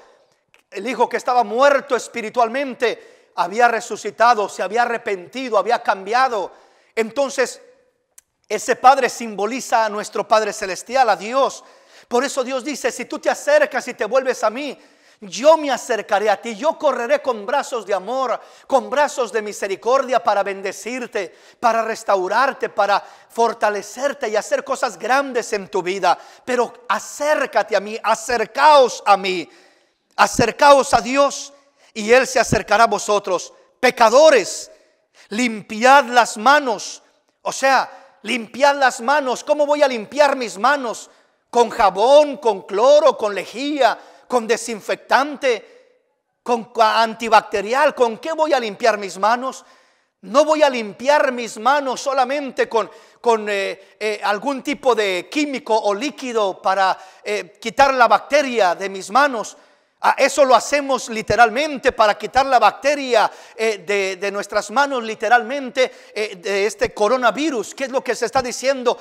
El hijo que estaba muerto espiritualmente había resucitado, se había arrepentido, había cambiado. Entonces, ese padre simboliza a nuestro Padre Celestial, a Dios. Por eso Dios dice, si tú te acercas y te vuelves a mí, yo me acercaré a ti, yo correré con brazos de amor, con brazos de misericordia para bendecirte, para restaurarte, para fortalecerte y hacer cosas grandes en tu vida. Pero acércate a mí, acercaos a mí, acercaos a Dios y Él se acercará a vosotros. Pecadores, limpiad las manos. O sea, limpiad las manos. ¿Cómo voy a limpiar mis manos? Con jabón, con cloro, con lejía con desinfectante, con antibacterial, ¿con qué voy a limpiar mis manos? No voy a limpiar mis manos solamente con, con eh, eh, algún tipo de químico o líquido para eh, quitar la bacteria de mis manos. eso lo hacemos literalmente para quitar la bacteria de, de, nuestras manos, literalmente de este coronavirus, que es lo que se está diciendo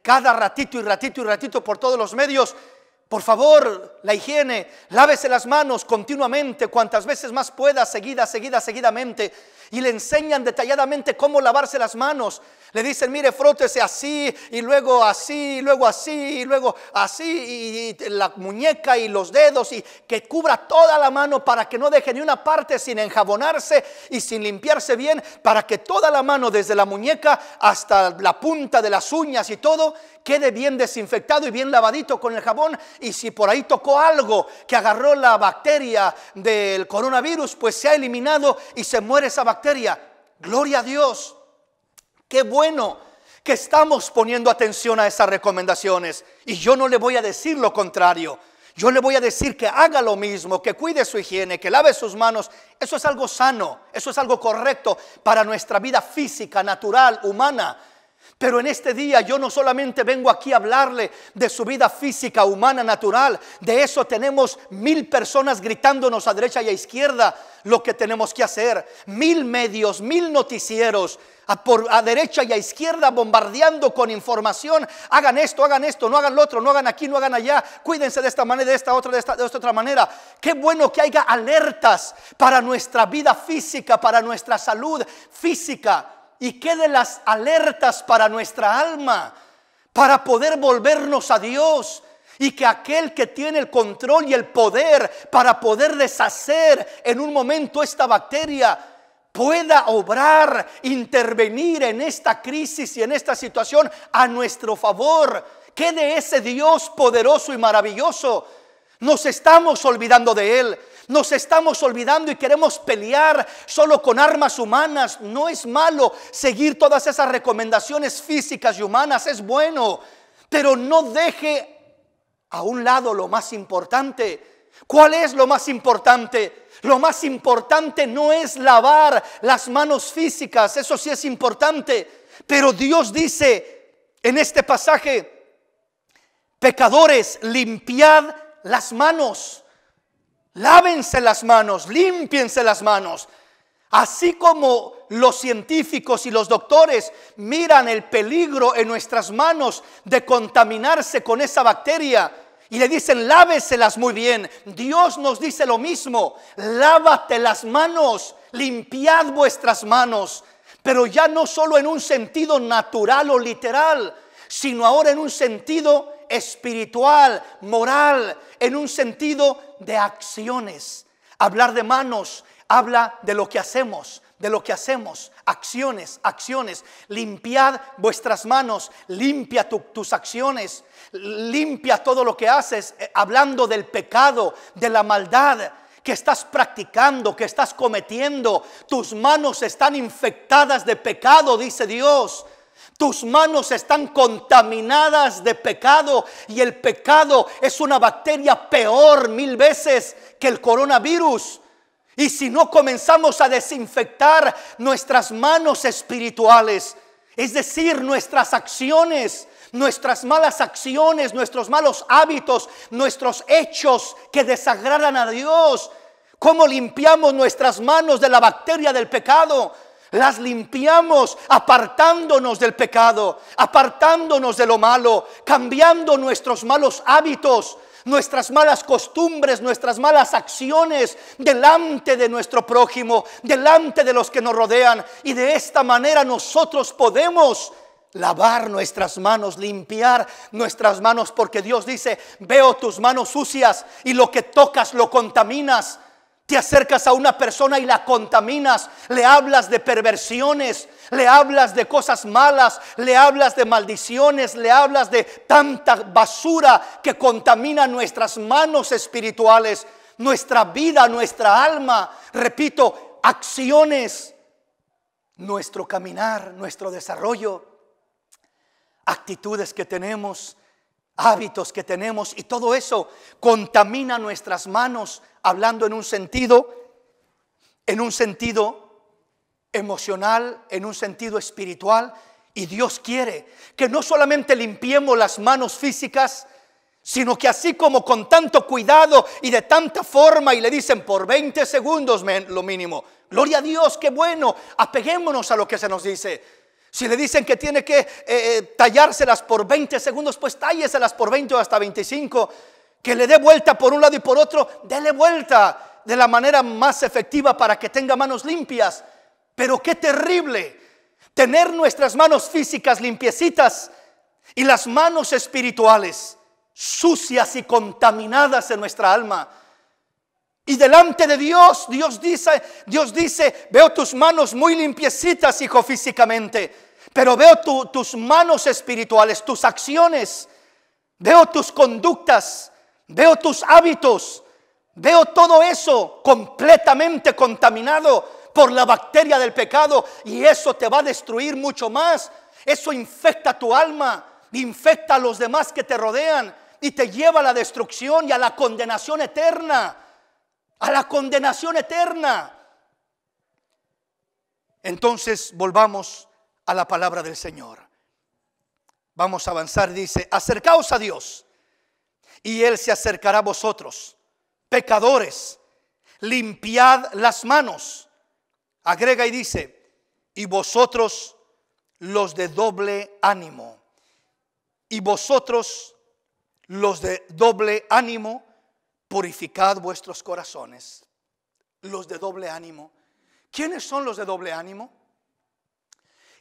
cada ratito y ratito y ratito por todos los medios. Por favor, la higiene, lávese las manos continuamente, cuantas veces más pueda, seguida, seguida, seguidamente y le enseñan detalladamente cómo lavarse las manos. Le dicen, mire, frótese así y luego así, y luego así, y luego así, y, la muñeca y los dedos y que cubra toda la mano para que no deje ni una parte sin enjabonarse y sin limpiarse bien, para que toda la mano, desde la muñeca hasta la punta de las uñas y todo, quede bien desinfectado y bien lavadito con el jabón. Y si por ahí tocó algo que agarró la bacteria del coronavirus, pues se ha eliminado y se muere esa bacteria Gloria a Dios. Qué bueno que estamos poniendo atención a esas recomendaciones. Y yo no le voy a decir lo contrario. Yo le voy a decir que haga lo mismo, que cuide su higiene, que lave sus manos. Eso es algo sano, eso es algo correcto para nuestra vida física, natural, humana. Pero en este día yo no solamente vengo aquí a hablarle de su vida física, humana, natural. De eso tenemos mil personas gritándonos a derecha y a izquierda lo que tenemos que hacer. Mil medios, mil noticieros. A, por, derecha y a izquierda bombardeando con información, hagan esto, hagan esto, no hagan lo otro, no hagan aquí, no hagan allá, cuídense de esta manera, de esta otra, de esta, de esta otra manera. Qué bueno que haya alertas para nuestra vida física, para nuestra salud física, y qué de las alertas para nuestra alma, para poder volvernos a Dios. Y que aquel que tiene el control y el poder para poder deshacer en un momento esta bacteria, pueda obrar, intervenir en esta crisis y en esta situación a nuestro favor. Que de ese Dios poderoso y maravilloso nos estamos olvidando de Él nos estamos olvidando y queremos pelear solo con armas humanas. No es malo seguir todas esas recomendaciones físicas y humanas, es bueno, pero no deje a un lado lo más importante. ¿Cuál es lo más importante? Lo más importante no es lavar las manos físicas, eso sí es importante, pero Dios dice en este pasaje, pecadores, limpiad las manos. Lávense las manos, limpiense las manos. Así como los científicos y los doctores miran el peligro en nuestras manos de contaminarse con esa bacteria y le dicen láveselas muy bien, Dios nos dice lo mismo, lávate las manos, limpiad vuestras manos, pero ya no solo en un sentido natural o literal, sino ahora en un sentido espiritual, moral, en un sentido de acciones. Hablar de manos habla de lo que hacemos, de lo que hacemos, acciones, acciones. Limpiad vuestras manos, limpia tus acciones, limpia todo lo que haces, eh, hablando del pecado, de la maldad que estás practicando, que estás cometiendo. Tus manos están infectadas de pecado, dice Dios. Tus manos están contaminadas de pecado y el pecado es una bacteria peor mil veces que el coronavirus. Y si no comenzamos a desinfectar nuestras manos espirituales, es decir, nuestras acciones, nuestras malas acciones, nuestros malos hábitos, nuestros hechos que desagradan a Dios, ¿cómo limpiamos nuestras manos de la bacteria del pecado? las limpiamos apartándonos del pecado, apartándonos de lo malo, cambiando nuestros malos hábitos, nuestras malas costumbres, nuestras malas acciones delante de nuestro prójimo, delante de los que nos rodean. Y de esta manera nosotros podemos lavar nuestras manos, limpiar nuestras manos, porque Dios dice, veo tus manos sucias y lo que tocas lo contaminas. Te acercas a una persona y la contaminas, le hablas de perversiones, le hablas de cosas malas, le hablas de maldiciones, le hablas de tanta basura que contamina nuestras manos espirituales, nuestra vida, nuestra alma. Repito, acciones, nuestro caminar, nuestro desarrollo, actitudes que tenemos, hábitos que tenemos y todo eso contamina nuestras manos, hablando en un sentido, en un sentido emocional, en un sentido espiritual. Y Dios quiere que no solamente limpiemos las manos físicas, sino que así como con tanto cuidado y de tanta forma y le dicen por 20 segundos lo mínimo, gloria a Dios, qué bueno, apeguémonos a lo que se nos dice. Si le dicen que tiene que eh, eh, tallárselas por 20 segundos, pues tálleselas por 20 o hasta 25 que le dé vuelta por un lado y por otro, déle vuelta de la manera más efectiva para que tenga manos limpias. Pero qué terrible tener nuestras manos físicas limpiecitas y las manos espirituales sucias y contaminadas en nuestra alma. Y delante de Dios, Dios dice, Dios dice, veo tus manos muy limpiecitas, hijo, físicamente, pero veo tus manos espirituales, tus acciones, veo tus conductas, veo tus hábitos, veo todo eso completamente contaminado por la bacteria del pecado y eso te va a destruir mucho más. Eso infecta tu alma, infecta a los demás que te rodean y te lleva a la destrucción y a la condenación eterna, a la condenación eterna. Entonces volvamos a la palabra del Señor. Vamos a avanzar, dice, acercaos a Dios y él se acercará a vosotros. Pecadores, limpiad las manos. Agrega y dice, y vosotros los de doble ánimo. Y vosotros los de doble ánimo, purificad vuestros corazones. Los de doble ánimo. ¿Quiénes son los de doble ánimo?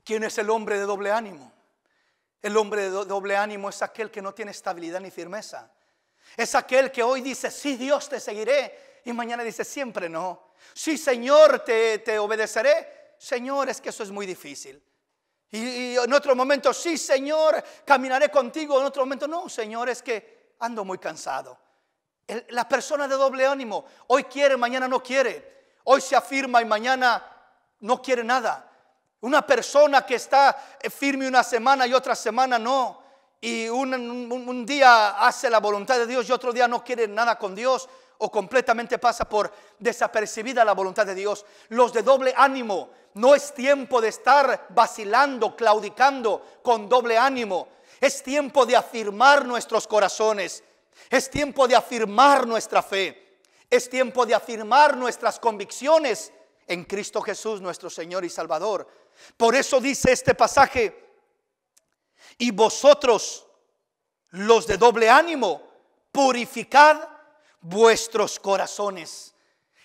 ¿Quién es el hombre de doble ánimo? El hombre de doble ánimo es aquel que no tiene estabilidad ni firmeza. Es aquel que hoy dice, sí Dios te seguiré y mañana dice, siempre no. Sí Señor te, obedeceré. Señor, es que eso es muy difícil. Y, en otro momento, sí Señor, caminaré contigo. En otro momento, no Señor, es que ando muy cansado. la persona de doble ánimo, hoy quiere, mañana no quiere. Hoy se afirma y mañana no quiere nada. Una persona que está eh, firme una semana y otra semana no y un, día hace la voluntad de Dios y otro día no quiere nada con Dios o completamente pasa por desapercibida la voluntad de Dios. Los de doble ánimo, no es tiempo de estar vacilando, claudicando con doble ánimo. Es tiempo de afirmar nuestros corazones. Es tiempo de afirmar nuestra fe. Es tiempo de afirmar nuestras convicciones en Cristo Jesús, nuestro Señor y Salvador. Por eso dice este pasaje, y vosotros, los de doble ánimo, purificad vuestros corazones.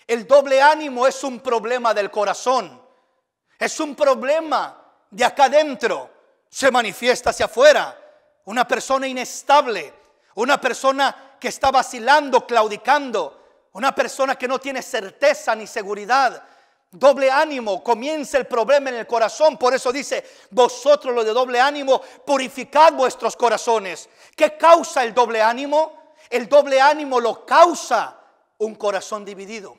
El doble ánimo es un problema del corazón. Es un problema de acá adentro. Se manifiesta hacia afuera. Una persona inestable. Una persona que está vacilando, claudicando. Una persona que no tiene certeza ni seguridad doble ánimo, comienza el problema en el corazón. Por eso dice, vosotros los de doble ánimo, purificad vuestros corazones. ¿Qué causa el doble ánimo? El doble ánimo lo causa un corazón dividido,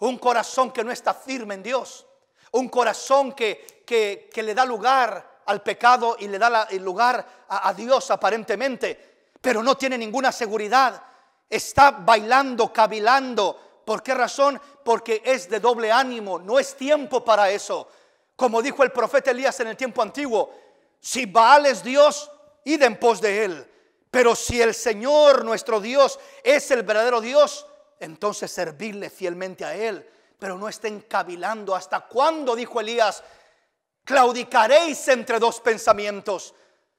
un corazón que no está firme en Dios, un corazón que, que, le da lugar al pecado y le da el lugar a, a Dios aparentemente, pero no tiene ninguna seguridad. Está bailando, cavilando, ¿Por qué razón? Porque es de doble ánimo, no es tiempo para eso. Como dijo el profeta Elías en el tiempo antiguo, si Baal es Dios, id en pos de él. Pero si el Señor nuestro Dios es el verdadero Dios, entonces servirle fielmente a él. Pero no estén cavilando hasta cuándo, dijo Elías, claudicaréis entre dos pensamientos.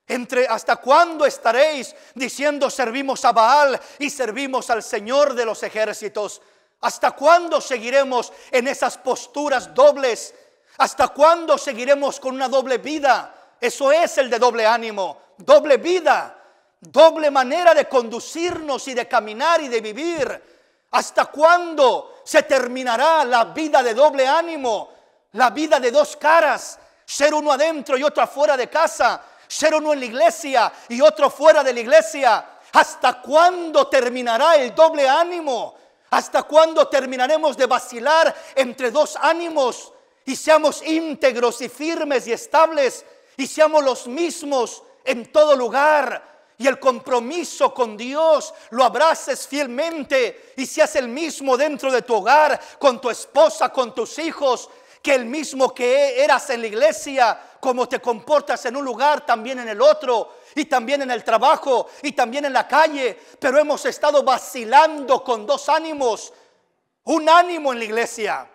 Entre hasta cuándo estaréis diciendo servimos a Baal y servimos al Señor de los ejércitos. ¿Hasta cuándo seguiremos en esas posturas dobles? ¿Hasta cuándo seguiremos con una doble vida? Eso es el de doble ánimo, doble vida, doble manera de conducirnos y de caminar y de vivir. ¿Hasta cuándo se terminará la vida de doble ánimo? La vida de dos caras, ser uno adentro y otro afuera de casa, ser uno en la iglesia y otro fuera de la iglesia. ¿Hasta cuándo terminará el doble ánimo? ¿Hasta cuándo terminaremos de vacilar entre dos ánimos y seamos íntegros y firmes y estables y seamos los mismos en todo lugar? Y el compromiso con Dios lo abraces fielmente y seas el mismo dentro de tu hogar, con tu esposa, con tus hijos, que el mismo que eras en la iglesia, como te comportas en un lugar, también en el otro y también en el trabajo y también en la calle, pero hemos estado vacilando con dos ánimos, un ánimo en la iglesia.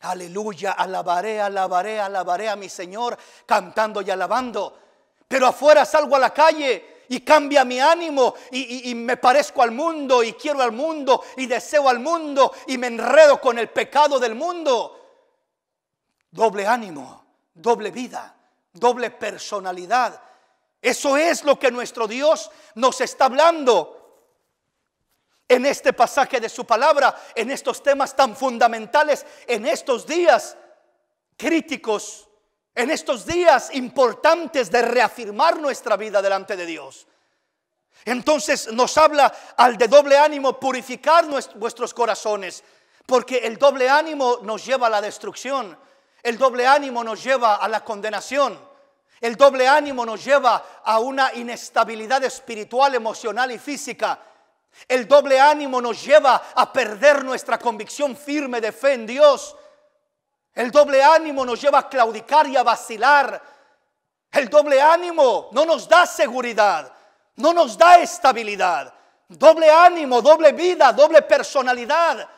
Aleluya, alabaré, alabaré, alabaré a mi Señor cantando y alabando. Pero afuera salgo a la calle y cambia mi ánimo y, me parezco al mundo y quiero al mundo y deseo al mundo y me enredo con el pecado del mundo. Doble ánimo, doble vida, doble personalidad eso es lo que nuestro Dios nos está hablando en este pasaje de su palabra, en estos temas tan fundamentales, en estos días críticos, en estos días importantes de reafirmar nuestra vida delante de Dios. Entonces nos habla al de doble ánimo, purificar vuestros corazones, porque el doble ánimo nos lleva a la destrucción, el doble ánimo nos lleva a la condenación. El doble ánimo nos lleva a una inestabilidad espiritual, emocional y física. El doble ánimo nos lleva a perder nuestra convicción firme de fe en Dios. El doble ánimo nos lleva a claudicar y a vacilar. El doble ánimo no nos da seguridad, no nos da estabilidad. Doble ánimo, doble vida, doble personalidad.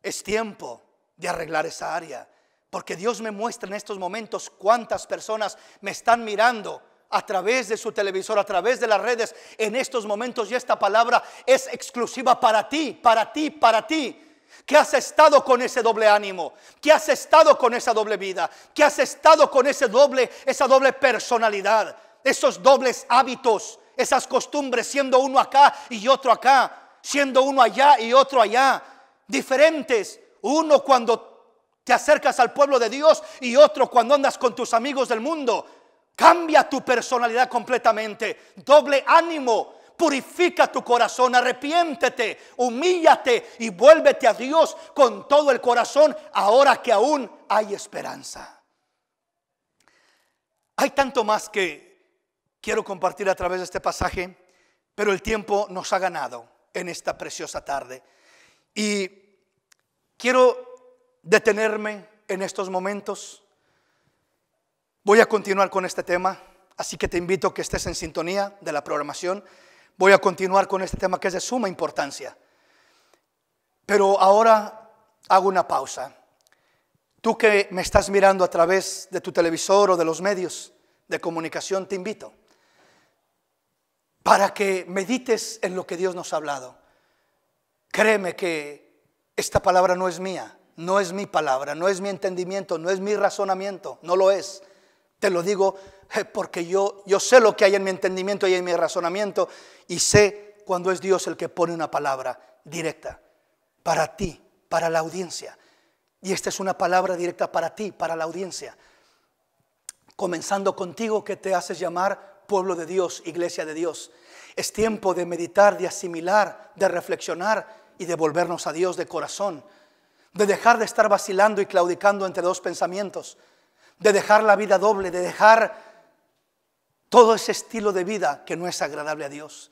Es tiempo de arreglar esa área. Porque Dios me muestra en estos momentos cuántas personas me están mirando a través de su televisor, a través de las redes. En estos momentos y esta palabra es exclusiva para ti, para ti, para ti. Que has estado con ese doble ánimo, que has estado con esa doble vida, que has estado con ese doble, esa doble personalidad, esos dobles hábitos, esas costumbres, siendo uno acá y otro acá, siendo uno allá y otro allá, diferentes. Uno cuando te acercas al pueblo de Dios y otro cuando andas con tus amigos del mundo. Cambia tu personalidad completamente. Doble ánimo. Purifica tu corazón, arrepiéntete, humíllate y vuélvete a Dios con todo el corazón ahora que aún hay esperanza. Hay tanto más que quiero compartir a través de este pasaje, pero el tiempo nos ha ganado en esta preciosa tarde. Y quiero detenerme en estos momentos. Voy a continuar con este tema, así que te invito a que estés en sintonía de la programación. Voy a continuar con este tema que es de suma importancia. Pero ahora hago una pausa. Tú que me estás mirando a través de tu televisor o de los medios de comunicación, te invito para que medites en lo que Dios nos ha hablado. Créeme que esta palabra no es mía, no es mi palabra, no es mi entendimiento, no es mi razonamiento, no lo es. Te lo digo eh, porque yo, sé lo que hay en mi entendimiento y en mi razonamiento y sé cuando es Dios el que pone una palabra directa para ti, para la audiencia. Y esta es una palabra directa para ti, para la audiencia. Comenzando contigo que te haces llamar pueblo de Dios, iglesia de Dios. Es tiempo de meditar, de asimilar, de reflexionar y de volvernos a Dios de corazón de dejar de estar vacilando y claudicando entre dos pensamientos, de dejar la vida doble, de dejar todo ese estilo de vida que no es agradable a Dios.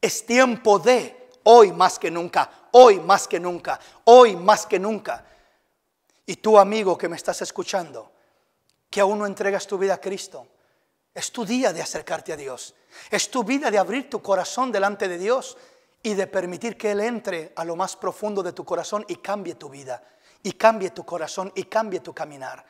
Es tiempo de hoy más que nunca, hoy más que nunca, hoy más que nunca. Y tú, amigo que me estás escuchando, que aún no entregas tu vida a Cristo, es tu día de acercarte a Dios. Es tu vida de abrir tu corazón delante de Dios, y de permitir que Él entre a lo más profundo de tu corazón y cambie tu vida, y cambie tu corazón, y cambie tu caminar.